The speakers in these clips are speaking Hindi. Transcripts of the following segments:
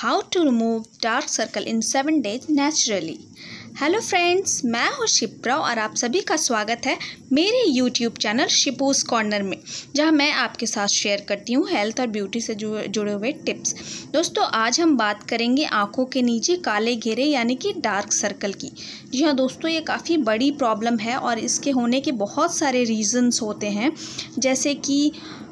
How to remove dark circle in 7 days naturally. Hello friends मैं हूँ शिप्रा और आप सभी का स्वागत है मेरे यूट्यूब चैनल शिपूस कॉर्नर में जहाँ मैं आपके साथ शेयर करती हूँ हेल्थ और ब्यूटी से जुड़े हुए टिप्स दोस्तों आज हम बात करेंगे आंखों के नीचे काले घेरे यानी कि डार्क सर्कल की जी हाँ दोस्तों ये काफ़ी बड़ी प्रॉब्लम है और इसके होने के बहुत सारे रीज़न्स होते हैं जैसे कि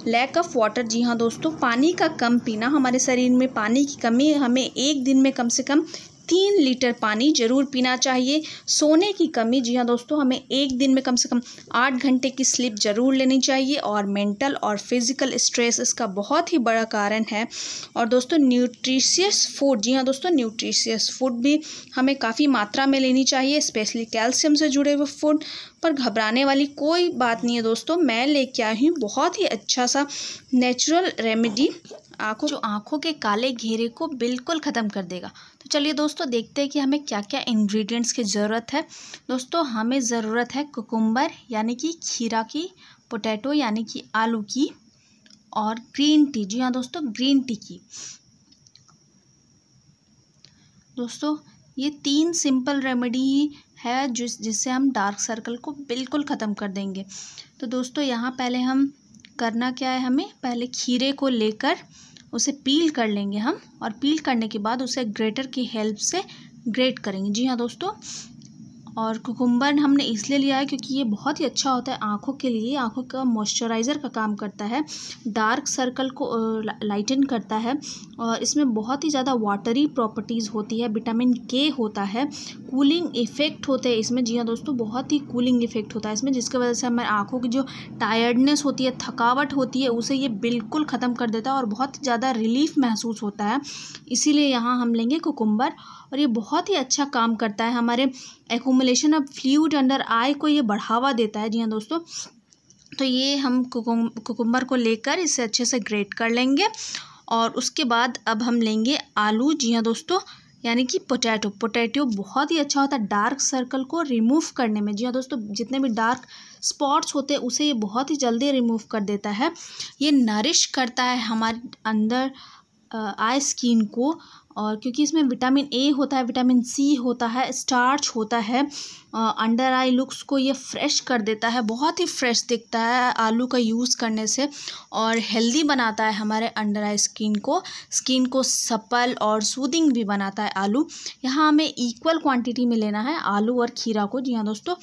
लैक ऑफ वाटर जी हाँ दोस्तों पानी का कम पीना हमारे शरीर में पानी की कमी हमें एक दिन में कम से कम तीन लीटर पानी ज़रूर पीना चाहिए सोने की कमी जी हाँ दोस्तों हमें एक दिन में कम से कम आठ घंटे की स्लीप ज़रूर लेनी चाहिए और मेंटल और फिज़िकल स्ट्रेस इसका बहुत ही बड़ा कारण है और दोस्तों न्यूट्रिशियस फूड जी हाँ दोस्तों न्यूट्रिशियस फूड भी हमें काफ़ी मात्रा में लेनी चाहिए स्पेशली कैल्शियम से जुड़े हुए फूड पर घबराने वाली कोई बात नहीं है दोस्तों मैं लेके आई हूँ बहुत ही अच्छा सा नेचुरल रेमेडी आँखों जो आँखों के काले घेरे को बिल्कुल ख़त्म कर देगा तो चलिए दोस्तों देखते हैं कि हमें क्या क्या इंग्रेडिएंट्स की ज़रूरत है दोस्तों हमें ज़रूरत है कुकुम्बर यानी कि खीरा की पोटैटो यानी कि आलू की और ग्रीन टी जी हाँ दोस्तों ग्रीन टी की दोस्तों ये तीन सिंपल रेमेडी ही है जिस जिससे हम डार्क सर्कल को बिल्कुल ख़त्म कर देंगे तो दोस्तों यहाँ पहले हम करना क्या है हमें पहले खीरे को लेकर उसे पील कर लेंगे हम और पील करने के बाद उसे ग्रेटर की हेल्प से ग्रेट करेंगे जी हाँ दोस्तों और कुकुम्बर हमने इसलिए लिया है क्योंकि ये बहुत ही अच्छा होता है आँखों के लिए आँखों का मॉइस्चराइज़र का काम करता है डार्क सर्कल को लाइटन करता है और इसमें बहुत ही ज़्यादा वाटरी प्रॉपर्टीज़ होती है विटामिन के होता है कूलिंग इफ़ेक्ट होते हैं इसमें जी हाँ दोस्तों बहुत ही कूलिंग इफ़ेक्ट होता है इसमें जिसकी वजह से हमारे आँखों की जो टायर्डनेस होती है थकावट होती है उसे ये बिल्कुल ख़त्म कर देता है और बहुत ज़्यादा रिलीफ महसूस होता है इसीलिए यहाँ हम लेंगे कुकुम्बर और ये बहुत ही अच्छा काम करता है हमारे एकुमे accumulation of fluid under eye को ये बढ़ावा देता है जी हाँ दोस्तों तो ये हम कुकुम्बर को लेकर इसे अच्छे से ग्रेट कर लेंगे और उसके बाद अब हम लेंगे आलू जी हाँ दोस्तों यानी कि पोटैटो पोटैटो बहुत ही अच्छा होता है डार्क सर्कल को रिमूव करने में जी हाँ दोस्तों जितने भी डार्क स्पॉट्स होते हैं उसे ये बहुत ही जल्दी रिमूव कर देता है ये नरिश करता है हमारे अंदर आई स्किन को और क्योंकि इसमें विटामिन ए होता है विटामिन सी होता है स्टार्च होता है अंडर आई लुक्स को ये फ्रेश कर देता है बहुत ही फ्रेश दिखता है आलू का यूज़ करने से और हेल्दी बनाता है हमारे अंडर आई स्किन को स्किन को सपल और सूदिंग भी बनाता है आलू यहाँ हमें इक्वल क्वांटिटी में लेना है आलू और खीरा को जी हाँ दोस्तों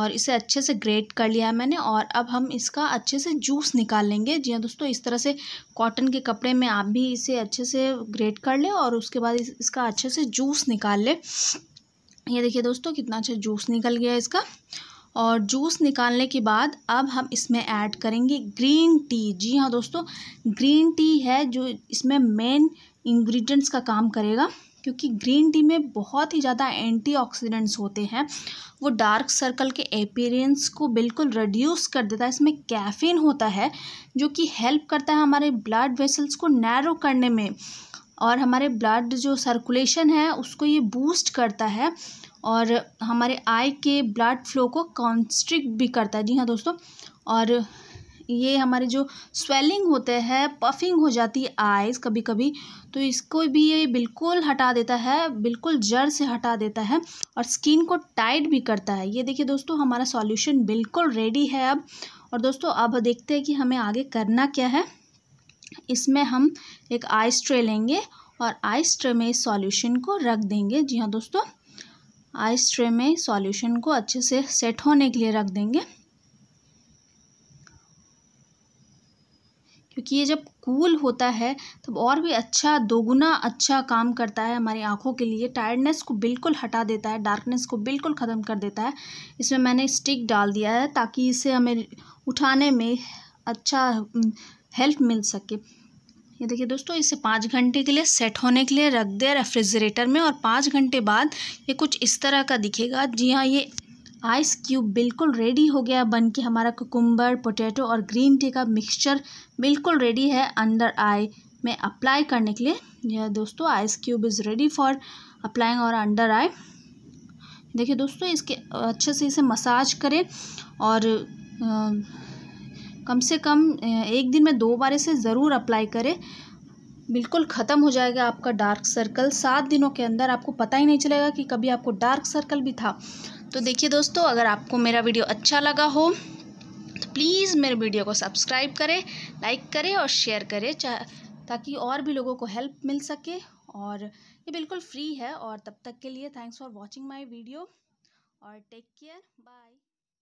और इसे अच्छे से ग्रेट कर लिया है मैंने और अब हम इसका अच्छे से जूस निकाल लेंगे जी हाँ दोस्तों इस तरह से कॉटन के कपड़े में आप भी इसे अच्छे से ग्रेट कर लें और उसके बाद इसका अच्छे से जूस निकाल लें ये देखिए दोस्तों कितना अच्छा जूस निकल गया इसका और जूस निकालने के बाद अब हम इसमें ऐड करेंगे ग्रीन टी जी हाँ दोस्तों ग्रीन टी है जो इसमें मेन इंग्रेडिएंट्स का काम करेगा क्योंकि ग्रीन टी में बहुत ही ज़्यादा एंटीऑक्सीडेंट्स होते हैं वो डार्क सर्कल के अपीरेंस को बिल्कुल रिड्यूस कर देता है इसमें कैफीन होता है जो कि हेल्प करता है हमारे ब्लड वेसल्स को नैरो करने में और हमारे ब्लड जो सर्कुलेशन है उसको ये बूस्ट करता है और हमारे आई के ब्लड फ्लो को कॉन्स्ट्रिक्ट भी करता है जी हाँ दोस्तों और ये हमारे जो स्वेलिंग होते हैं पफिंग हो जाती है आइज़ कभी कभी तो इसको भी ये बिल्कुल हटा देता है बिल्कुल जड़ से हटा देता है और स्किन को टाइट भी करता है ये देखिए दोस्तों हमारा सॉल्यूशन बिल्कुल रेडी है अब और दोस्तों अब देखते हैं कि हमें आगे करना क्या है इसमें हम एक आइस ट्रे लेंगे और आइस ट्रे में इस सॉल्यूशन को रख देंगे जी हाँ दोस्तों आइस ट्रे में सॉल्यूशन को अच्छे से सेट होने के लिए रख देंगे क्योंकि ये जब कूल होता है तब और भी अच्छा दोगुना अच्छा काम करता है हमारी आँखों के लिए टायर्डनेस को बिल्कुल हटा देता है डार्कनेस को बिल्कुल ख़त्म कर देता है इसमें मैंने स्टिक डाल दिया है ताकि इसे हमें उठाने में अच्छा हेल्प मिल सके ये देखिए दोस्तों इसे पाँच घंटे के लिए सेट होने के लिए रख दे रेफ्रिजरेटर में और पाँच घंटे बाद ये कुछ इस तरह का दिखेगा जी हाँ ये आइस क्यूब बिल्कुल रेडी हो गया बन के हमारा कुकुम्बर पोटैटो और ग्रीन टी का मिक्सचर बिल्कुल रेडी है अंडर आई में अप्लाई करने के लिए यह दोस्तों ice cube is ready for applying और अंडर आई देखिए दोस्तों इसके अच्छे से इसे मसाज करें और कम से कम एक दिन में दो बार इसे ज़रूर अप्लाई करें बिल्कुल ख़त्म हो जाएगा आपका डार्क सर्कल सात दिनों के अंदर आपको पता ही नहीं चलेगा कि कभी आपको डार्क सर्कल भी था तो देखिए दोस्तों अगर आपको मेरा वीडियो अच्छा लगा हो तो प्लीज़ मेरे वीडियो को सब्सक्राइब करें लाइक करें और शेयर करें ताकि और भी लोगों को हेल्प मिल सके और ये बिल्कुल फ्री है और तब तक के लिए thanks for watching my video और टेक केयर बाय